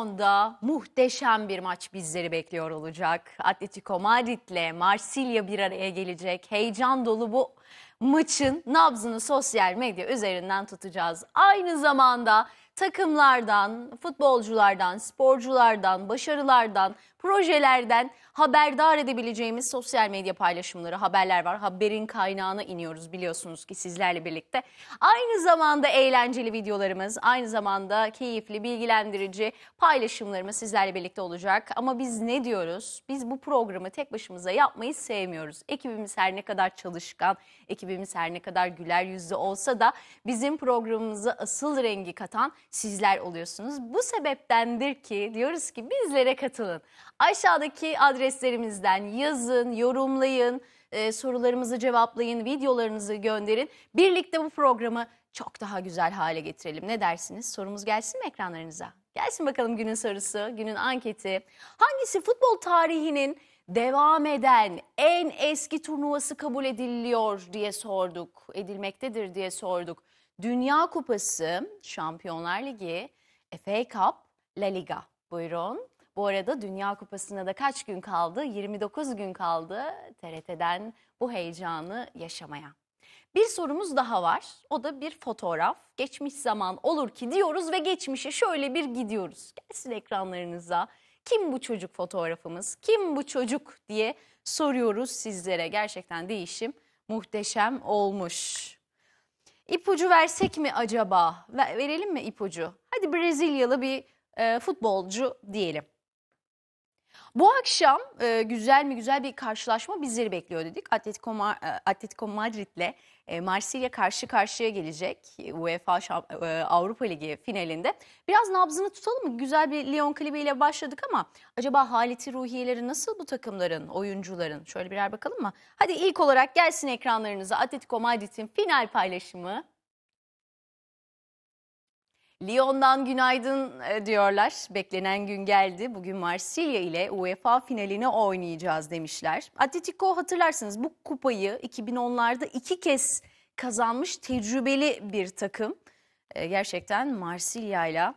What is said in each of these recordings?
Lyon'da muhteşem bir maç bizleri bekliyor olacak. Atletico Madrid'le Marsilya bir araya gelecek. Heyecan dolu bu maçın nabzını sosyal medya üzerinden tutacağız. Aynı zamanda takımlardan, futbolculardan, sporculardan, başarılardan, projelerden haberdar edebileceğimiz sosyal medya paylaşımları, haberler var. Haberin kaynağına iniyoruz biliyorsunuz ki sizlerle birlikte. Aynı zamanda eğlenceli videolarımız, aynı zamanda keyifli, bilgilendirici paylaşımlarımız sizlerle birlikte olacak. Ama biz ne diyoruz? Biz bu programı tek başımıza yapmayı sevmiyoruz. Ekibimiz her ne kadar çalışkan, ekibimiz her ne kadar güler yüzlü olsa da bizim programımızı asıl rengi katan sizler oluyorsunuz. Bu sebeptendir ki diyoruz ki bizlere katılın. Aşağıdaki adreslerimizden yazın, yorumlayın, e, sorularımızı cevaplayın, videolarınızı gönderin. Birlikte bu programı çok daha güzel hale getirelim. Ne dersiniz? Sorumuz gelsin mi ekranlarınıza? Gelsin bakalım günün sorusu, günün anketi. Hangisi futbol tarihinin devam eden en eski turnuvası kabul ediliyor diye sorduk. Edilmektedir diye sorduk. Dünya Kupası, Şampiyonlar Ligi, FA Cup, La Liga. Buyurun. Bu arada Dünya Kupası'na da kaç gün kaldı? 29 gün kaldı TRT'den bu heyecanı yaşamaya. Bir sorumuz daha var. O da bir fotoğraf. Geçmiş zaman olur ki diyoruz ve geçmişe şöyle bir gidiyoruz. Gelsin ekranlarınıza. Kim bu çocuk fotoğrafımız? Kim bu çocuk diye soruyoruz sizlere. Gerçekten değişim muhteşem olmuş. İpucu versek mi acaba? Verelim mi ipucu? Hadi Brezilyalı bir e, futbolcu diyelim. Bu akşam e, güzel mi güzel bir karşılaşma bizleri bekliyor dedik. Atletico, e, Atletico Madrid'le e, Marsilya karşı karşıya gelecek UEFA Şam e, Avrupa Ligi finalinde. Biraz nabzını tutalım mı? Güzel bir Lyon klibiyle başladık ama acaba haleti ruhiyeleri nasıl bu takımların, oyuncuların? Şöyle birer bakalım mı? Hadi ilk olarak gelsin ekranlarınıza Atletico Madrid'in final paylaşımı. Lyon'dan günaydın e, diyorlar. Beklenen gün geldi. Bugün Marsilya ile UEFA finalini oynayacağız demişler. Atletico hatırlarsınız bu kupayı 2010'larda iki kez kazanmış tecrübeli bir takım. E, gerçekten Marsilya ile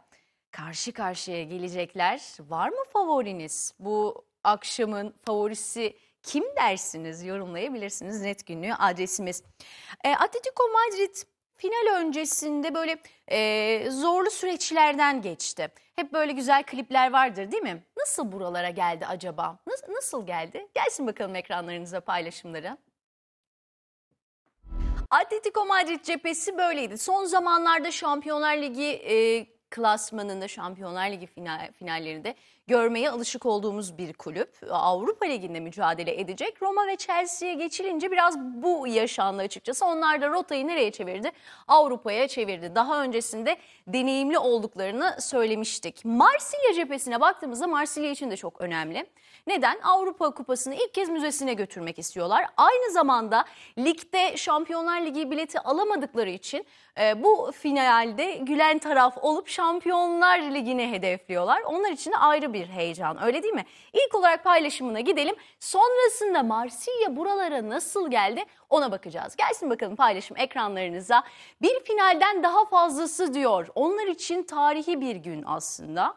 karşı karşıya gelecekler. Var mı favoriniz? Bu akşamın favorisi kim dersiniz yorumlayabilirsiniz net günlüğü adresimiz. E, Atletico Madrid final öncesinde böyle e, zorlu süreçlerden geçti. Hep böyle güzel klipler vardır değil mi? Nasıl buralara geldi acaba? Nasıl, nasıl geldi? Gelsin bakalım ekranlarınıza paylaşımları. Atletico Madrid cephesi böyleydi. Son zamanlarda Şampiyonlar Ligi e, klasmanında Şampiyonlar Ligi final, finallerinde görmeye alışık olduğumuz bir kulüp. Avrupa Ligi'nde mücadele edecek. Roma ve Chelsea'ye geçilince biraz bu yaşandı açıkçası. Onlar da rotayı nereye çevirdi? Avrupa'ya çevirdi. Daha öncesinde deneyimli olduklarını söylemiştik. Marsilya cephesine baktığımızda Marsilya için de çok önemli. Neden? Avrupa Kupası'nı ilk kez müzesine götürmek istiyorlar. Aynı zamanda ligde Şampiyonlar Ligi bileti alamadıkları için e, bu finalde gülen taraf olup Şampiyonlar Ligi'ni hedefliyorlar. Onlar için de ayrı bir heyecan öyle değil mi? İlk olarak paylaşımına gidelim. Sonrasında Marsilya buralara nasıl geldi ona bakacağız. Gelsin bakalım paylaşım ekranlarınıza. Bir finalden daha fazlası diyor. Onlar için tarihi bir gün aslında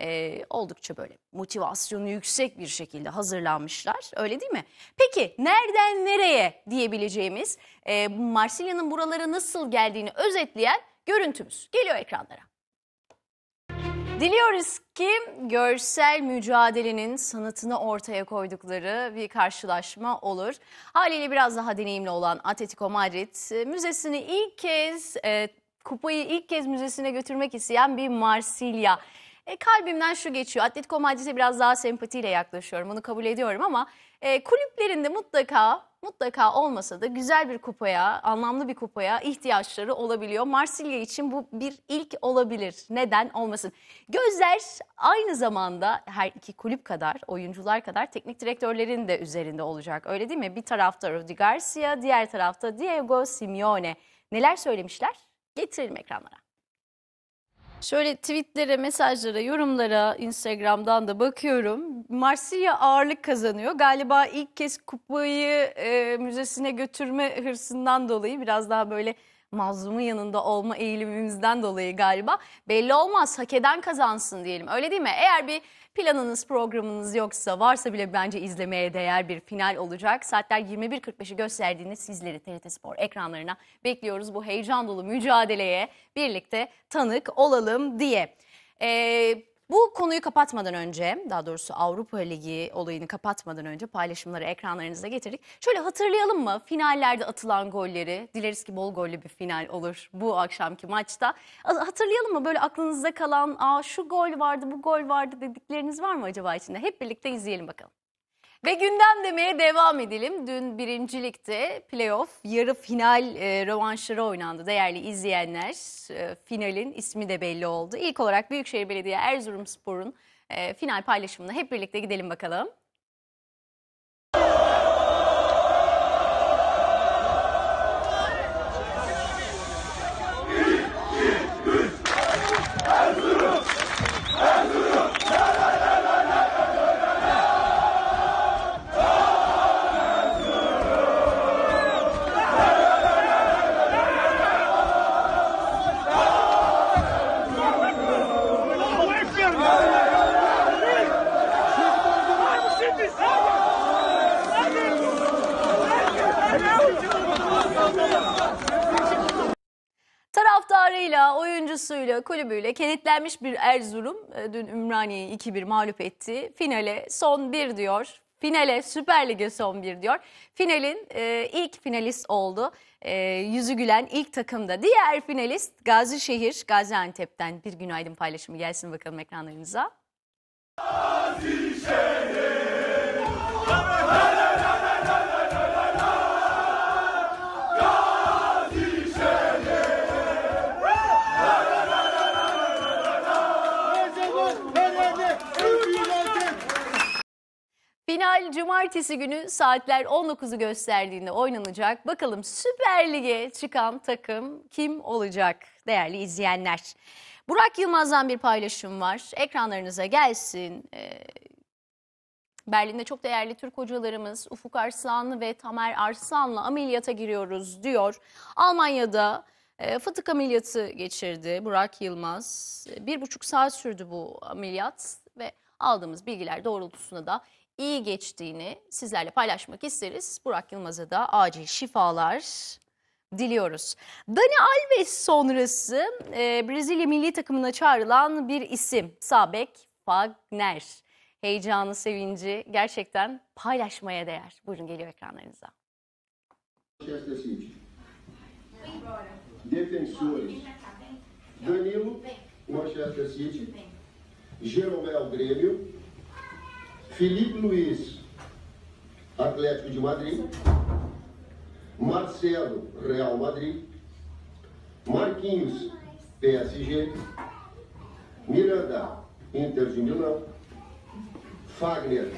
e, oldukça böyle motivasyonu yüksek bir şekilde hazırlanmışlar. Öyle değil mi? Peki nereden nereye diyebileceğimiz e, Marsilya'nın buralara nasıl geldiğini özetleyen görüntümüz geliyor ekranlara. Diliyoruz ki görsel mücadelenin sanatını ortaya koydukları bir karşılaşma olur. Haliyle biraz daha deneyimli olan Atletico Madrid müzesini ilk kez, e, kupayı ilk kez müzesine götürmek isteyen bir Marsilya. E, kalbimden şu geçiyor. Atletico Madrid'e biraz daha sempatiyle yaklaşıyorum. bunu kabul ediyorum ama e, kulüplerinde mutlaka mutlaka olmasa da güzel bir kupaya, anlamlı bir kupaya ihtiyaçları olabiliyor. Marsilya için bu bir ilk olabilir. Neden olmasın? Gözler aynı zamanda her iki kulüp kadar, oyuncular kadar teknik direktörlerin de üzerinde olacak. Öyle değil mi? Bir tarafta Rudi Garcia, diğer tarafta Diego Simeone. Neler söylemişler? Getirelim ekranlara. Şöyle tweetlere, mesajlara, yorumlara, Instagram'dan da bakıyorum. Marsilya ağırlık kazanıyor. Galiba ilk kez kupayı e, müzesine götürme hırsından dolayı biraz daha böyle mazlumun yanında olma eğilimimizden dolayı galiba belli olmaz hak eden kazansın diyelim öyle değil mi? Eğer bir planınız programınız yoksa varsa bile bence izlemeye değer bir final olacak. Saatler 21.45'i gösterdiğinde sizleri TRT Spor ekranlarına bekliyoruz bu heyecan dolu mücadeleye birlikte tanık olalım diye. Ee, bu konuyu kapatmadan önce, daha doğrusu Avrupa Ligi olayını kapatmadan önce paylaşımları ekranlarınıza getirdik. Şöyle hatırlayalım mı finallerde atılan golleri? Dileriz ki bol gollü bir final olur bu akşamki maçta. Hatırlayalım mı böyle aklınızda kalan, "Aa şu gol vardı, bu gol vardı" dedikleriniz var mı acaba içinde? Hep birlikte izleyelim bakalım. Ve gündem demeye devam edelim. Dün birincilikte playoff yarı final e, rövanşları oynandı değerli izleyenler. E, finalin ismi de belli oldu. İlk olarak Büyükşehir Belediye Erzurumspor'un e, final paylaşımına hep birlikte gidelim bakalım. kulübüyle kenetlenmiş bir Erzurum e, dün Ümraniye'yi 2-1 mağlup etti. Finale son bir diyor. Finale Süper Lig'e son bir diyor. Finalin e, ilk finalist oldu. E, yüzü gülen ilk takımda. Diğer finalist Gazişehir, Gaziantep'ten bir günaydın paylaşımı gelsin bakalım ekranlarınıza. Gazişehir. cumartesi günü saatler 19'u gösterdiğinde oynanacak. Bakalım Süper Lig'e çıkan takım kim olacak değerli izleyenler? Burak Yılmaz'dan bir paylaşım var. Ekranlarınıza gelsin. Ee, Berlin'de çok değerli Türk hocalarımız Ufuk Arslan ve Tamer Arslan'la ameliyata giriyoruz diyor. Almanya'da e, fıtık ameliyatı geçirdi Burak Yılmaz. E, bir buçuk saat sürdü bu ameliyat ve aldığımız bilgiler doğrultusunda da iyi geçtiğini sizlerle paylaşmak isteriz. Burak Yılmaz'a da acil şifalar diliyoruz. Dani Alves sonrası e, Brezilya milli takımına çağrılan bir isim. Sabek Fagner. Heyecanı, sevinci gerçekten paylaşmaya değer. Buyurun geliyor ekranlarınıza. Danilo, Manchester City, Jeromel Grêmio, Felipe Luiz, Atlético de Madrid. Marcelo, Real Madrid. Marquinhos, PSG. Miranda, Inter de Milão. Fagner.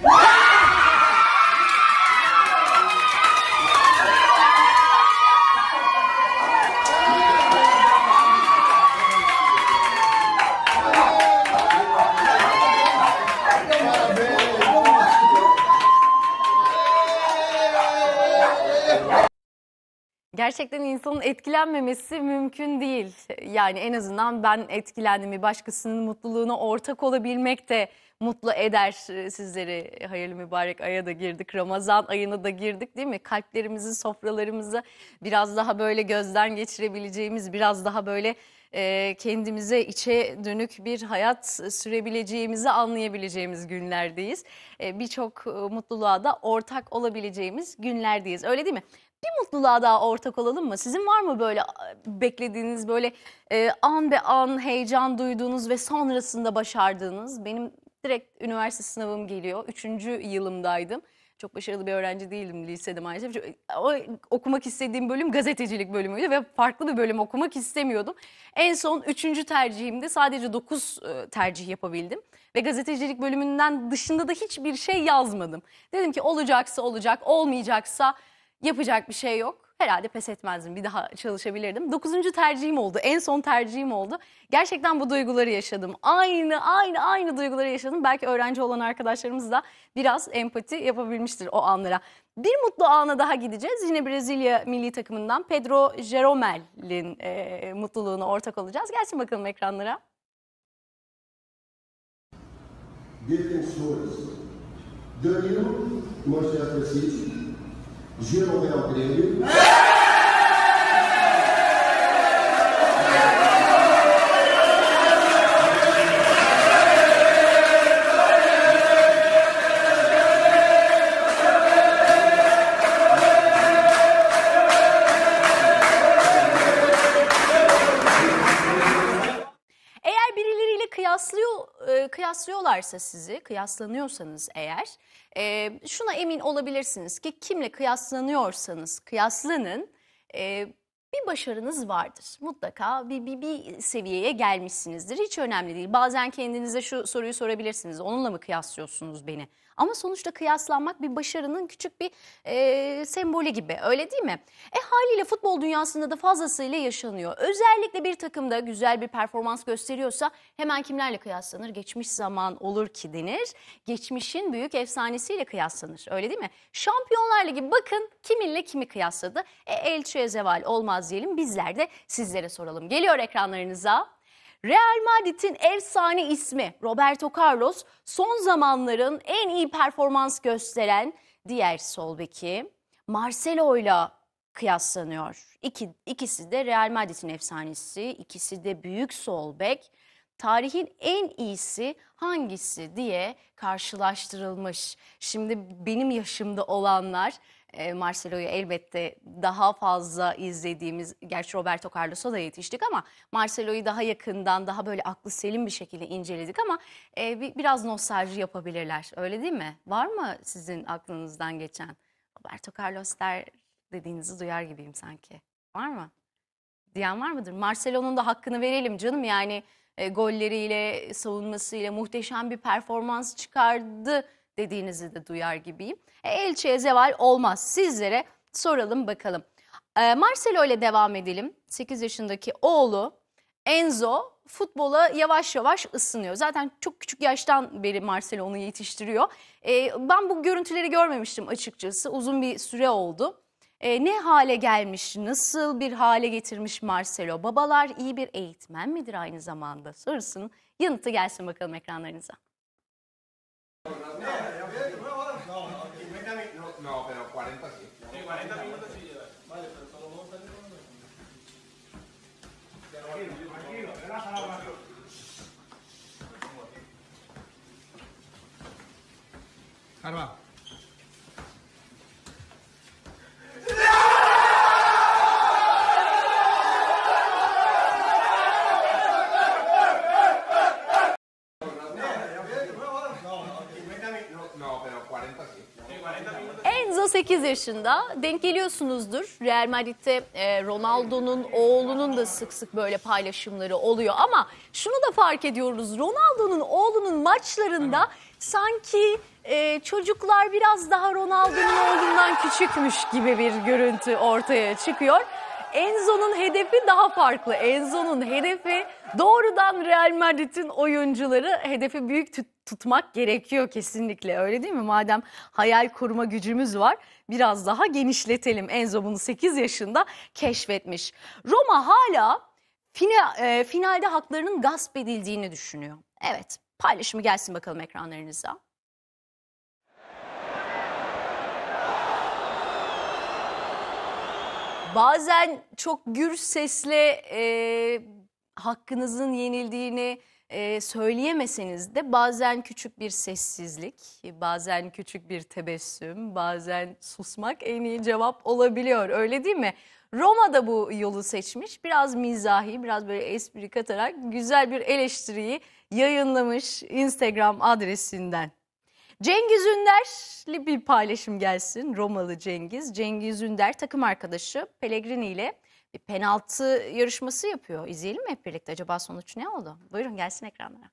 gerçekten insanın etkilenmemesi mümkün değil. Yani en azından ben etkilendim başkasının mutluluğuna ortak olabilmek de mutlu eder sizleri. Hayırlı mübarek aya da girdik, Ramazan ayına da girdik değil mi? Kalplerimizi, sofralarımızı biraz daha böyle gözden geçirebileceğimiz, biraz daha böyle e, kendimize içe dönük bir hayat sürebileceğimizi anlayabileceğimiz günlerdeyiz. E, Birçok e, mutluluğa da ortak olabileceğimiz günlerdeyiz. Öyle değil mi? bir mutluluğa daha ortak olalım mı? Sizin var mı böyle beklediğiniz böyle e, an be an heyecan duyduğunuz ve sonrasında başardığınız? Benim direkt üniversite sınavım geliyor. Üçüncü yılımdaydım. Çok başarılı bir öğrenci değildim lisede maalesef. O, okumak istediğim bölüm gazetecilik bölümüydü ve farklı bir bölüm okumak istemiyordum. En son üçüncü tercihimde sadece dokuz e, tercih yapabildim. Ve gazetecilik bölümünden dışında da hiçbir şey yazmadım. Dedim ki olacaksa olacak, olmayacaksa Yapacak bir şey yok. Herhalde pes etmezdim. Bir daha çalışabilirdim. Dokuzuncu tercihim oldu. En son tercihim oldu. Gerçekten bu duyguları yaşadım. Aynı, aynı, aynı duyguları yaşadım. Belki öğrenci olan arkadaşlarımız da biraz empati yapabilmiştir o anlara. Bir mutlu ana daha gideceğiz. Yine Brezilya milli takımından Pedro Jeromel'in e, mutluluğuna ortak olacağız. Gelsin bakalım ekranlara. Defensores. Danilo Marcelo Francisco. Jerome Real Grêmio. kıyaslıyorlarsa sizi, kıyaslanıyorsanız eğer e, şuna emin olabilirsiniz ki kimle kıyaslanıyorsanız kıyaslanın. E, bir başarınız vardır. Mutlaka bir, bir, bir seviyeye gelmişsinizdir. Hiç önemli değil. Bazen kendinize şu soruyu sorabilirsiniz. Onunla mı kıyaslıyorsunuz beni? Ama sonuçta kıyaslanmak bir başarının küçük bir e, sembolü gibi öyle değil mi? E haliyle futbol dünyasında da fazlasıyla yaşanıyor. Özellikle bir takımda güzel bir performans gösteriyorsa hemen kimlerle kıyaslanır? Geçmiş zaman olur ki denir. Geçmişin büyük efsanesiyle kıyaslanır öyle değil mi? Şampiyonlarla gibi bakın kiminle kimi kıyasladı. E elçiye zeval olmaz soracağız diyelim. Bizler de sizlere soralım. Geliyor ekranlarınıza. Real Madrid'in efsane ismi Roberto Carlos son zamanların en iyi performans gösteren diğer sol beki Marcelo'yla kıyaslanıyor. İki, ikisi de Real Madrid'in efsanesi, ikisi de büyük sol bek. Tarihin en iyisi hangisi diye karşılaştırılmış. Şimdi benim yaşımda olanlar e, Marcelo'yu elbette daha fazla izlediğimiz, gerçi Roberto Carlos'a da yetiştik ama Marcelo'yu daha yakından, daha böyle aklı selim bir şekilde inceledik ama e, biraz nostalji yapabilirler. Öyle değil mi? Var mı sizin aklınızdan geçen? Roberto Carlos der dediğinizi duyar gibiyim sanki. Var mı? Diyen var mıdır? Marcelo'nun da hakkını verelim canım yani e, golleriyle, savunmasıyla muhteşem bir performans çıkardı dediğinizi de duyar gibiyim. E, elçiye zeval olmaz. Sizlere soralım bakalım. E, Marcelo ile devam edelim. 8 yaşındaki oğlu Enzo futbola yavaş yavaş ısınıyor. Zaten çok küçük yaştan beri Marcelo onu yetiştiriyor. E, ben bu görüntüleri görmemiştim açıkçası. Uzun bir süre oldu. E, ne hale gelmiş, nasıl bir hale getirmiş Marcelo? Babalar iyi bir eğitmen midir aynı zamanda? Sorusun yanıtı gelsin bakalım ekranlarınıza. No, pero 40 sí. Sí, 40 minutos sí lleva. Vale, pero solo dos aquí. Tranquilo, tranquilo, relaja la mano. Carva. 18 yaşında denk geliyorsunuzdur. Real Madrid'de e, Ronaldo'nun oğlunun da sık sık böyle paylaşımları oluyor. Ama şunu da fark ediyoruz. Ronaldo'nun oğlunun maçlarında sanki e, çocuklar biraz daha Ronaldo'nun oğlundan küçükmüş gibi bir görüntü ortaya çıkıyor. Enzo'nun hedefi daha farklı. Enzo'nun hedefi doğrudan Real Madrid'in oyuncuları hedefi büyük tut tutmak gerekiyor kesinlikle öyle değil mi? Madem hayal kurma gücümüz var biraz daha genişletelim. Enzo bunu 8 yaşında keşfetmiş. Roma hala fina, e, finalde haklarının gasp edildiğini düşünüyor. Evet paylaşımı gelsin bakalım ekranlarınıza. Bazen çok gür sesle e, hakkınızın yenildiğini, e, söyleyemeseniz de bazen küçük bir sessizlik, bazen küçük bir tebessüm, bazen susmak en iyi cevap olabiliyor öyle değil mi? Roma da bu yolu seçmiş. Biraz mizahi, biraz böyle espri katarak güzel bir eleştiriyi yayınlamış Instagram adresinden. Cengiz Ünder'li bir paylaşım gelsin. Romalı Cengiz. Cengiz Ünder takım arkadaşı Pellegrini ile e, penaltı yarışması yapıyor. İzleyelim mi hep birlikte? Acaba sonuç ne oldu? Buyurun gelsin ekranlara.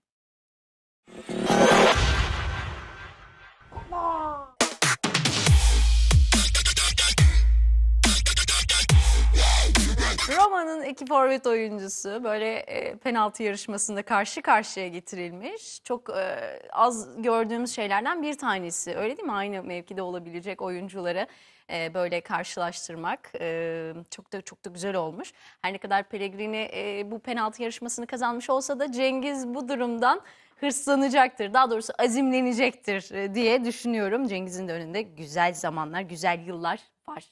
Roma'nın iki forvet oyuncusu böyle e, penaltı yarışmasında karşı karşıya getirilmiş. Çok e, az gördüğümüz şeylerden bir tanesi. Öyle değil mi? Aynı mevkide olabilecek oyuncuları e, böyle karşılaştırmak e, çok da çok da güzel olmuş. Her ne kadar Pellegrini e, bu penaltı yarışmasını kazanmış olsa da Cengiz bu durumdan hırslanacaktır. Daha doğrusu azimlenecektir e, diye düşünüyorum. Cengiz'in de önünde güzel zamanlar, güzel yıllar var.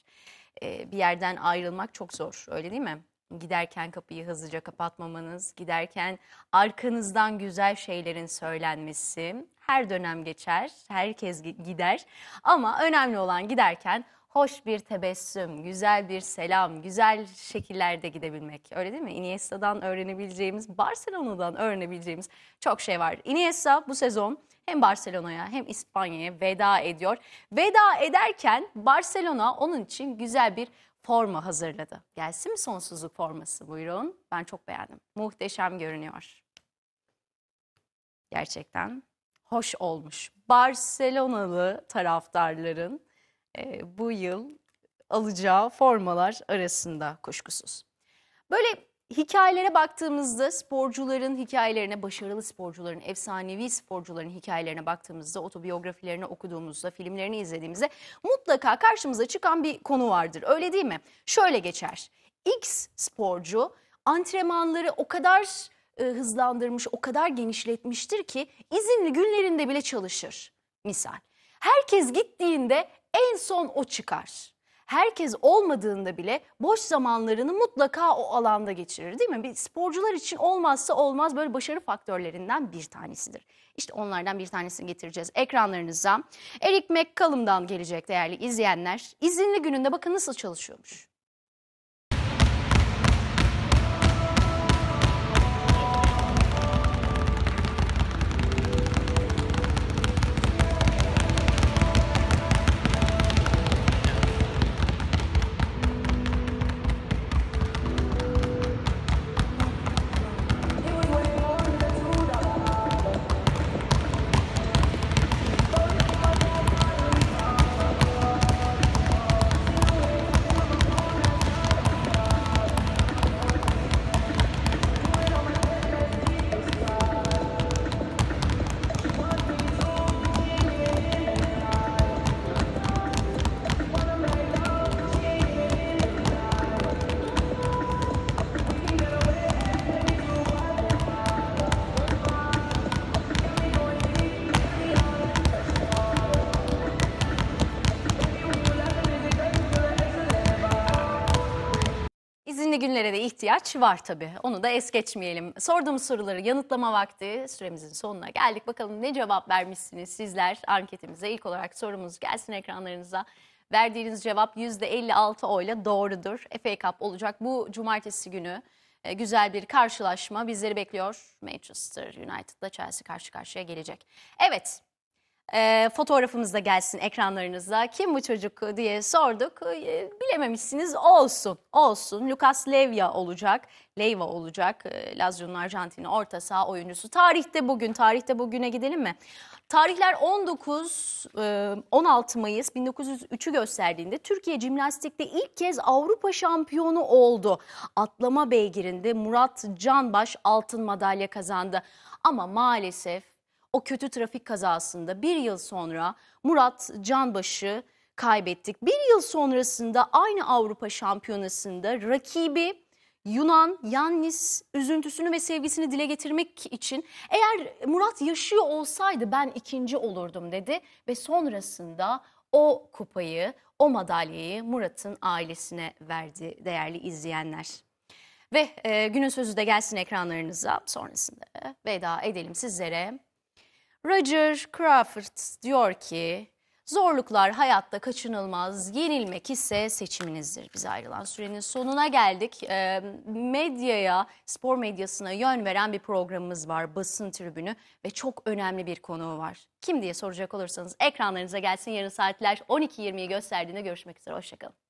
E, bir yerden ayrılmak çok zor öyle değil mi? giderken kapıyı hızlıca kapatmamanız, giderken arkanızdan güzel şeylerin söylenmesi her dönem geçer, herkes gider ama önemli olan giderken hoş bir tebessüm, güzel bir selam, güzel şekillerde gidebilmek. Öyle değil mi? Iniesta'dan öğrenebileceğimiz, Barcelona'dan öğrenebileceğimiz çok şey var. Iniesta bu sezon hem Barcelona'ya hem İspanya'ya veda ediyor. Veda ederken Barcelona onun için güzel bir forma hazırladı. Gelsin mi sonsuzluk forması buyurun. Ben çok beğendim. Muhteşem görünüyor. Gerçekten hoş olmuş. Barcelonalı taraftarların e, bu yıl alacağı formalar arasında kuşkusuz. Böyle hikayelere baktığımızda sporcuların hikayelerine, başarılı sporcuların, efsanevi sporcuların hikayelerine baktığımızda, otobiyografilerini okuduğumuzda, filmlerini izlediğimizde mutlaka karşımıza çıkan bir konu vardır. Öyle değil mi? Şöyle geçer. X sporcu antrenmanları o kadar e, hızlandırmış, o kadar genişletmiştir ki izinli günlerinde bile çalışır. Misal. Herkes gittiğinde en son o çıkar. Herkes olmadığında bile boş zamanlarını mutlaka o alanda geçirir değil mi? Bir sporcular için olmazsa olmaz böyle başarı faktörlerinden bir tanesidir. İşte onlardan bir tanesini getireceğiz ekranlarınıza. Eric McCallum'dan gelecek değerli izleyenler. İzinli gününde bakın nasıl çalışıyormuş. ihtiyaç var tabii. Onu da es geçmeyelim. Sorduğum soruları yanıtlama vakti süremizin sonuna geldik. Bakalım ne cevap vermişsiniz sizler anketimize. ilk olarak sorumuz gelsin ekranlarınıza. Verdiğiniz cevap %56 oyla doğrudur. FA Cup olacak bu cumartesi günü. E, güzel bir karşılaşma bizleri bekliyor. Manchester United'la Chelsea karşı karşıya gelecek. Evet e, fotoğrafımız da gelsin ekranlarınızda Kim bu çocuk diye sorduk. E, bilememişsiniz olsun. Olsun. Lucas Levya olacak. Leyva olacak. E, Lazio'nun Arjantin'i orta saha oyuncusu. Tarihte bugün. Tarihte bugüne gidelim mi? Tarihler 19 16 e, Mayıs 1903'ü gösterdiğinde Türkiye cimnastikte ilk kez Avrupa şampiyonu oldu. Atlama beygirinde Murat Canbaş altın madalya kazandı. Ama maalesef o kötü trafik kazasında bir yıl sonra Murat Canbaş'ı kaybettik. Bir yıl sonrasında aynı Avrupa Şampiyonası'nda rakibi Yunan Yannis üzüntüsünü ve sevgisini dile getirmek için eğer Murat yaşıyor olsaydı ben ikinci olurdum dedi ve sonrasında o kupayı, o madalyayı Murat'ın ailesine verdi değerli izleyenler. Ve e, günün sözü de gelsin ekranlarınıza sonrasında veda edelim sizlere. Roger Crawford diyor ki zorluklar hayatta kaçınılmaz, yenilmek ise seçiminizdir. Biz ayrılan sürenin sonuna geldik. E, medyaya, spor medyasına yön veren bir programımız var. Basın tribünü ve çok önemli bir konuğu var. Kim diye soracak olursanız ekranlarınıza gelsin. Yarın saatler 12.20'yi gösterdiğinde görüşmek üzere. Hoşçakalın.